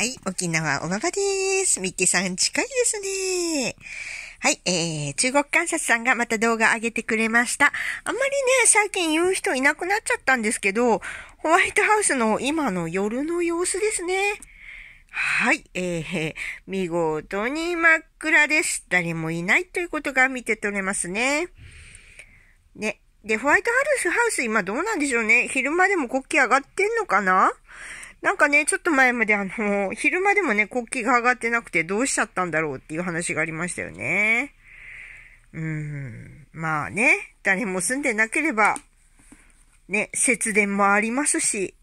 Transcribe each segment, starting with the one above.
はい、沖縄おばばです。ミッキーさん近いですね。はい、えー、中国観察さんがまた動画上げてくれました。あんまりね、最近言う人いなくなっちゃったんですけど、ホワイトハウスの今の夜の様子ですね。はい、えー、見事に真っ暗です。誰もいないということが見て取れますね。ね。で、ホワイトハウス、ハウス今どうなんでしょうね。昼間でも国旗上がってんのかななんかね、ちょっと前まであの、昼間でもね、国旗が上がってなくてどうしちゃったんだろうっていう話がありましたよね。うん。まあね、誰も住んでなければ、ね、節電もありますし、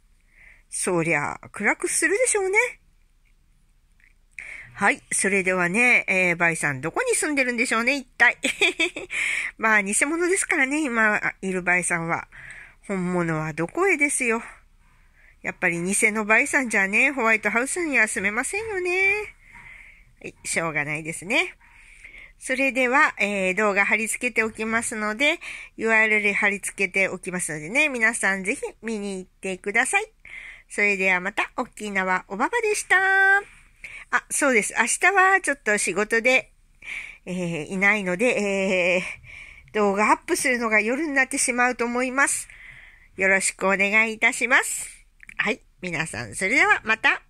そりゃ、暗くするでしょうね。はい。それではね、えー、バイさんどこに住んでるんでしょうね、一体。まあ、偽物ですからね、今いるバイさんは。本物はどこへですよ。やっぱり偽のバイさんじゃね、ホワイトハウスには住めませんよね。はい、しょうがないですね。それでは、えー、動画貼り付けておきますので、URL 貼り付けておきますのでね、皆さんぜひ見に行ってください。それではまた、沖縄おばばでした。あ、そうです。明日はちょっと仕事で、えー、いないので、えー、動画アップするのが夜になってしまうと思います。よろしくお願いいたします。はい。皆さん、それではまた。